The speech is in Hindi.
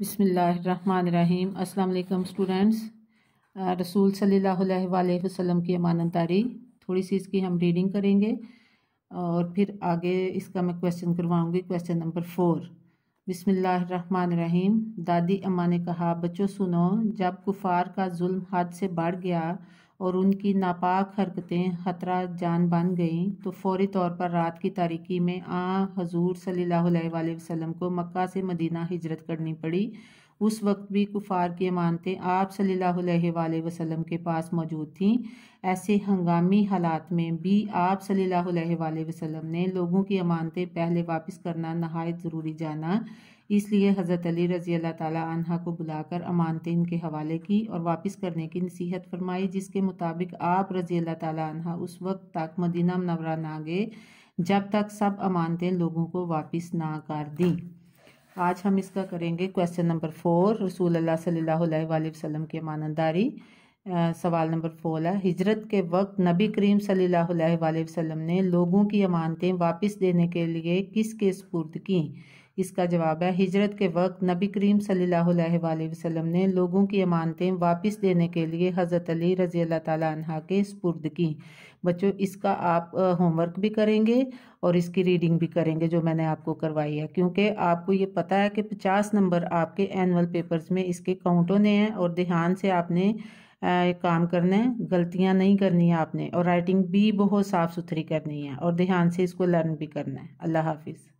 बिसमीम् अल्लाम स्टूडेंट्स रसूल सल्ला वसलम की की तारी थोड़ी सी इसकी हम रीडिंग करेंगे और फिर आगे इसका मैं क्वेश्चन करवाऊँगी क्वेश्चन नंबर फोर बिसमीम दादी अम्मा ने कहा बच्चों सुनो जब कुफार का जुल्म हाथ से बढ़ गया और उनकी नापाक हरकतें ख़तरा जान बन गईं तो फौरी तौर पर रात की तारीकी में आ हजूर सल्लल्लाहु अलैहि वसल्लम को मक्का से मदीना हिजरत करनी पड़ी उस वक्त भी कुफार की अमानतें आप सल्लल्लाहु अलैहि वसल्लम के पास मौजूद थीं ऐसे हंगामी हालात में भी आप सल्लल्लाहु अलैहि वसल्लम ने लोगों की अमानतें पहले वापस करना नहायत ज़रूरी जाना इसलिए हज़रत अली रज़ी अल्लाह तला को बुलाकर अमानतें इनके हवाले की और वापस करने की नसीहत फरमाई जिसके मुताबिक आप रज़ी अल्लाह तला उस वक्त तक मदीना मनवरा ना गए जब तक सब अमानतें लोगों को वापस ना कर दी आज हम इसका करेंगे क्वेश्चन नंबर फोर रसूल अल्लाह सल्लल्लाहु अलैहि वसल्लम की मानदारी सवाल नंबर फोर है हिजरत के वक्त नबी करीम सल्लल्लाहु अलैहि वसल्लम ने लोगों की अमानतें वापस देने के लिए किसके सपुर्द की इसका जवाब है हिजरत के वक्त नबी करीम सल्लल्लाहु अलैहि ने लोगों की अमानतें वापस देने के लिए हज़रत अली रज़ी अल्लाह तह के स्पुर्द की बच्चों इसका आप होमवर्क भी करेंगे और इसकी रीडिंग भी करेंगे जो मैंने आपको करवाई है क्योंकि आपको ये पता है कि पचास नंबर आपके एनअल पेपर्स में इसके काउंट होने हैं और ध्यान से आपने एक काम करना है गलतियाँ नहीं करनी है आपने और राइटिंग भी बहुत साफ़ सुथरी करनी है और ध्यान से इसको लर्न भी करना है अल्लाह हाफिज़